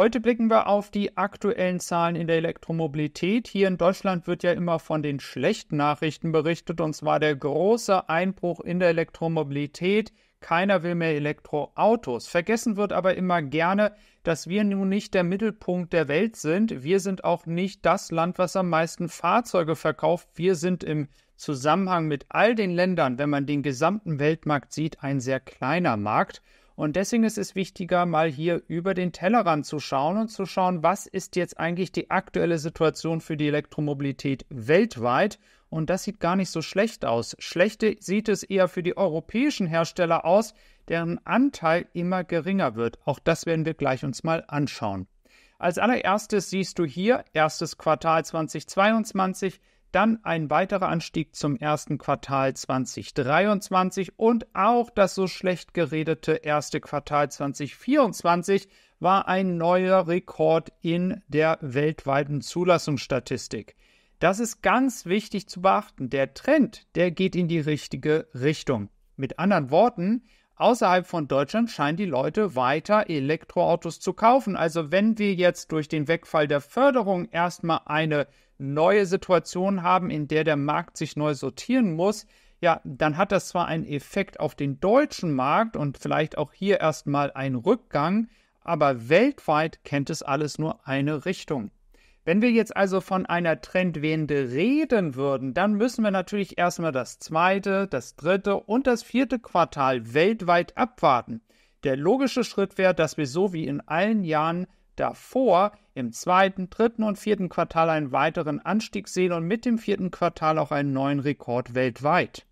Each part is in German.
Heute blicken wir auf die aktuellen Zahlen in der Elektromobilität. Hier in Deutschland wird ja immer von den schlechten Nachrichten berichtet, und zwar der große Einbruch in der Elektromobilität. Keiner will mehr Elektroautos. Vergessen wird aber immer gerne, dass wir nun nicht der Mittelpunkt der Welt sind. Wir sind auch nicht das Land, was am meisten Fahrzeuge verkauft. Wir sind im Zusammenhang mit all den Ländern, wenn man den gesamten Weltmarkt sieht, ein sehr kleiner Markt. Und deswegen ist es wichtiger, mal hier über den Tellerrand zu schauen und zu schauen, was ist jetzt eigentlich die aktuelle Situation für die Elektromobilität weltweit. Und das sieht gar nicht so schlecht aus. Schlechte sieht es eher für die europäischen Hersteller aus, deren Anteil immer geringer wird. Auch das werden wir gleich uns mal anschauen. Als allererstes siehst du hier erstes Quartal 2022 dann ein weiterer Anstieg zum ersten Quartal 2023 und auch das so schlecht geredete erste Quartal 2024 war ein neuer Rekord in der weltweiten Zulassungsstatistik. Das ist ganz wichtig zu beachten. Der Trend, der geht in die richtige Richtung. Mit anderen Worten, außerhalb von Deutschland scheinen die Leute weiter Elektroautos zu kaufen. Also wenn wir jetzt durch den Wegfall der Förderung erstmal eine neue Situation haben, in der der Markt sich neu sortieren muss, ja, dann hat das zwar einen Effekt auf den deutschen Markt und vielleicht auch hier erstmal einen Rückgang, aber weltweit kennt es alles nur eine Richtung. Wenn wir jetzt also von einer Trendwende reden würden, dann müssen wir natürlich erstmal das zweite, das dritte und das vierte Quartal weltweit abwarten. Der logische Schritt wäre, dass wir so wie in allen Jahren davor im zweiten, dritten und vierten Quartal einen weiteren Anstieg sehen und mit dem vierten Quartal auch einen neuen Rekord weltweit.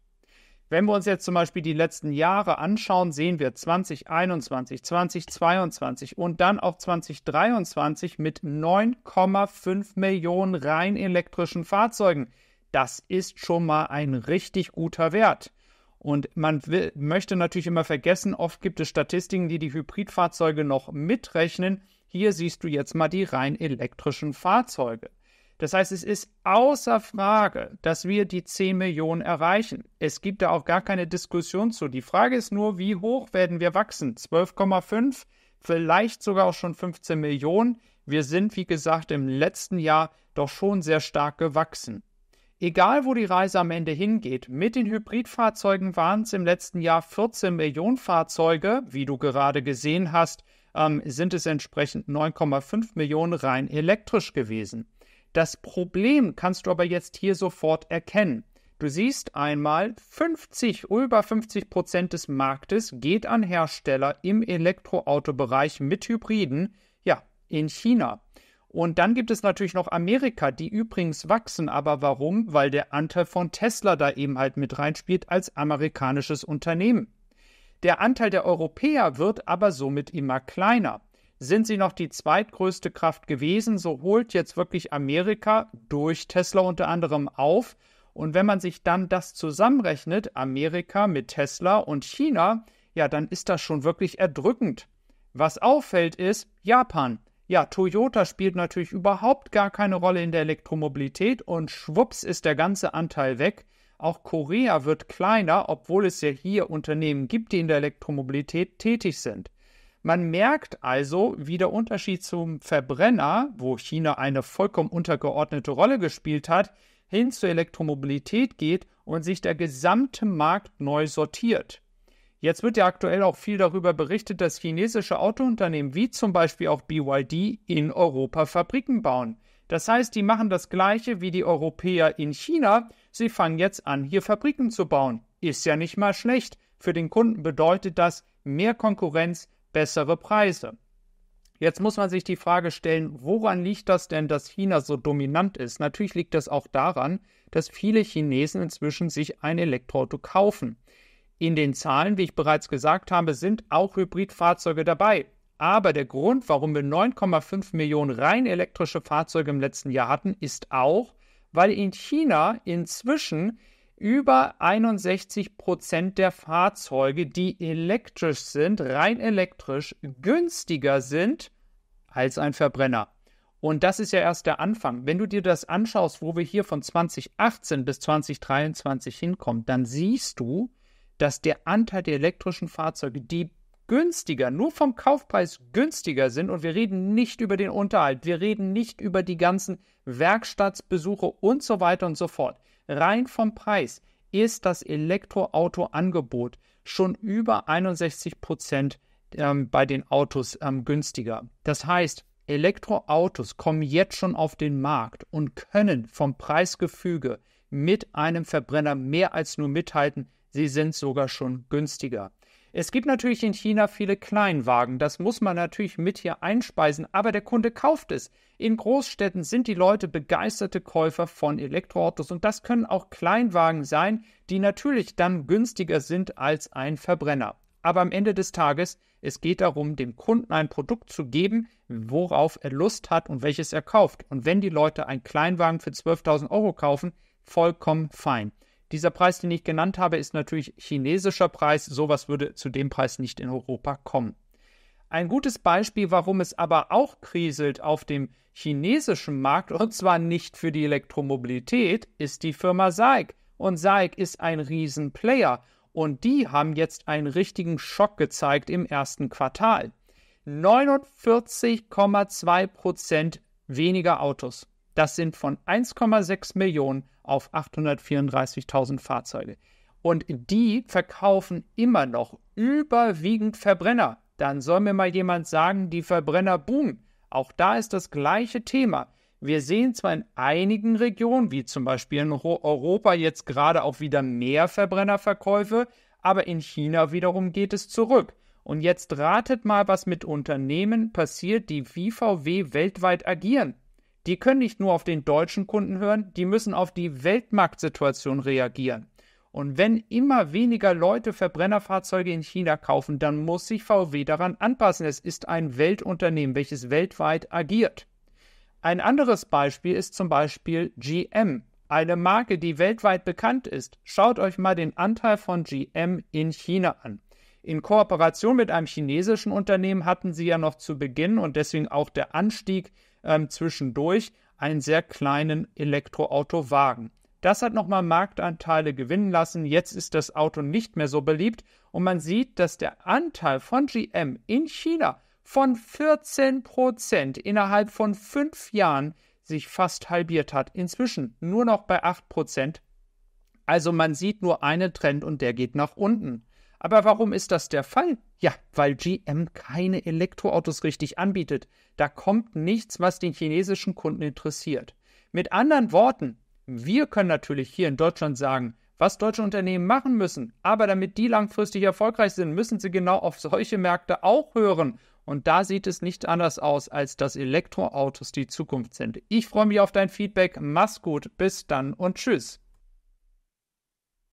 Wenn wir uns jetzt zum Beispiel die letzten Jahre anschauen, sehen wir 2021, 2022 und dann auch 2023 mit 9,5 Millionen rein elektrischen Fahrzeugen. Das ist schon mal ein richtig guter Wert. Und man will, möchte natürlich immer vergessen, oft gibt es Statistiken, die die Hybridfahrzeuge noch mitrechnen. Hier siehst du jetzt mal die rein elektrischen Fahrzeuge. Das heißt, es ist außer Frage, dass wir die 10 Millionen erreichen. Es gibt da auch gar keine Diskussion zu. Die Frage ist nur, wie hoch werden wir wachsen? 12,5, vielleicht sogar auch schon 15 Millionen. Wir sind, wie gesagt, im letzten Jahr doch schon sehr stark gewachsen. Egal, wo die Reise am Ende hingeht, mit den Hybridfahrzeugen waren es im letzten Jahr 14 Millionen Fahrzeuge. Wie du gerade gesehen hast, ähm, sind es entsprechend 9,5 Millionen rein elektrisch gewesen. Das Problem kannst du aber jetzt hier sofort erkennen. Du siehst einmal, 50, über 50 Prozent des Marktes geht an Hersteller im Elektroautobereich mit Hybriden, ja, in China. Und dann gibt es natürlich noch Amerika, die übrigens wachsen. Aber warum? Weil der Anteil von Tesla da eben halt mit reinspielt als amerikanisches Unternehmen. Der Anteil der Europäer wird aber somit immer kleiner. Sind sie noch die zweitgrößte Kraft gewesen, so holt jetzt wirklich Amerika durch Tesla unter anderem auf. Und wenn man sich dann das zusammenrechnet, Amerika mit Tesla und China, ja, dann ist das schon wirklich erdrückend. Was auffällt ist Japan ja, Toyota spielt natürlich überhaupt gar keine Rolle in der Elektromobilität und schwupps ist der ganze Anteil weg. Auch Korea wird kleiner, obwohl es ja hier Unternehmen gibt, die in der Elektromobilität tätig sind. Man merkt also, wie der Unterschied zum Verbrenner, wo China eine vollkommen untergeordnete Rolle gespielt hat, hin zur Elektromobilität geht und sich der gesamte Markt neu sortiert. Jetzt wird ja aktuell auch viel darüber berichtet, dass chinesische Autounternehmen wie zum Beispiel auch BYD in Europa Fabriken bauen. Das heißt, die machen das gleiche wie die Europäer in China. Sie fangen jetzt an, hier Fabriken zu bauen. Ist ja nicht mal schlecht. Für den Kunden bedeutet das mehr Konkurrenz, bessere Preise. Jetzt muss man sich die Frage stellen, woran liegt das denn, dass China so dominant ist? Natürlich liegt das auch daran, dass viele Chinesen inzwischen sich ein Elektroauto kaufen. In den Zahlen, wie ich bereits gesagt habe, sind auch Hybridfahrzeuge dabei. Aber der Grund, warum wir 9,5 Millionen rein elektrische Fahrzeuge im letzten Jahr hatten, ist auch, weil in China inzwischen über 61 Prozent der Fahrzeuge, die elektrisch sind, rein elektrisch, günstiger sind als ein Verbrenner. Und das ist ja erst der Anfang. Wenn du dir das anschaust, wo wir hier von 2018 bis 2023 hinkommen, dann siehst du, dass der Anteil der elektrischen Fahrzeuge, die günstiger, nur vom Kaufpreis günstiger sind, und wir reden nicht über den Unterhalt, wir reden nicht über die ganzen Werkstattbesuche und so weiter und so fort. Rein vom Preis ist das Elektroauto-Angebot schon über 61 Prozent ähm, bei den Autos ähm, günstiger. Das heißt, Elektroautos kommen jetzt schon auf den Markt und können vom Preisgefüge mit einem Verbrenner mehr als nur mithalten, sie sind sogar schon günstiger. Es gibt natürlich in China viele Kleinwagen, das muss man natürlich mit hier einspeisen, aber der Kunde kauft es. In Großstädten sind die Leute begeisterte Käufer von Elektroautos und das können auch Kleinwagen sein, die natürlich dann günstiger sind als ein Verbrenner. Aber am Ende des Tages, es geht darum, dem Kunden ein Produkt zu geben, worauf er Lust hat und welches er kauft. Und wenn die Leute einen Kleinwagen für 12.000 Euro kaufen, vollkommen fein. Dieser Preis, den ich genannt habe, ist natürlich chinesischer Preis. Sowas würde zu dem Preis nicht in Europa kommen. Ein gutes Beispiel, warum es aber auch kriselt auf dem chinesischen Markt, und zwar nicht für die Elektromobilität, ist die Firma SAIC. Und SAIC ist ein Riesenplayer. Und die haben jetzt einen richtigen Schock gezeigt im ersten Quartal. 49,2% Prozent weniger Autos. Das sind von 1,6 Millionen auf 834.000 Fahrzeuge. Und die verkaufen immer noch überwiegend Verbrenner. Dann soll mir mal jemand sagen, die Verbrenner boomen. Auch da ist das gleiche Thema. Wir sehen zwar in einigen Regionen, wie zum Beispiel in Europa, jetzt gerade auch wieder mehr Verbrennerverkäufe, aber in China wiederum geht es zurück. Und jetzt ratet mal, was mit Unternehmen passiert, die wie VW weltweit agieren die können nicht nur auf den deutschen Kunden hören, die müssen auf die Weltmarktsituation reagieren. Und wenn immer weniger Leute Verbrennerfahrzeuge in China kaufen, dann muss sich VW daran anpassen. Es ist ein Weltunternehmen, welches weltweit agiert. Ein anderes Beispiel ist zum Beispiel GM, eine Marke, die weltweit bekannt ist. Schaut euch mal den Anteil von GM in China an. In Kooperation mit einem chinesischen Unternehmen hatten sie ja noch zu Beginn und deswegen auch der Anstieg ähm, zwischendurch einen sehr kleinen Elektroautowagen. Das hat nochmal Marktanteile gewinnen lassen. Jetzt ist das Auto nicht mehr so beliebt und man sieht, dass der Anteil von GM in China von 14 Prozent innerhalb von fünf Jahren sich fast halbiert hat. Inzwischen nur noch bei 8 Prozent. Also man sieht nur einen Trend und der geht nach unten. Aber warum ist das der Fall? Ja, weil GM keine Elektroautos richtig anbietet. Da kommt nichts, was den chinesischen Kunden interessiert. Mit anderen Worten, wir können natürlich hier in Deutschland sagen, was deutsche Unternehmen machen müssen, aber damit die langfristig erfolgreich sind, müssen sie genau auf solche Märkte auch hören. Und da sieht es nicht anders aus, als dass Elektroautos die Zukunft sind. Ich freue mich auf dein Feedback. Mach's gut, bis dann und tschüss.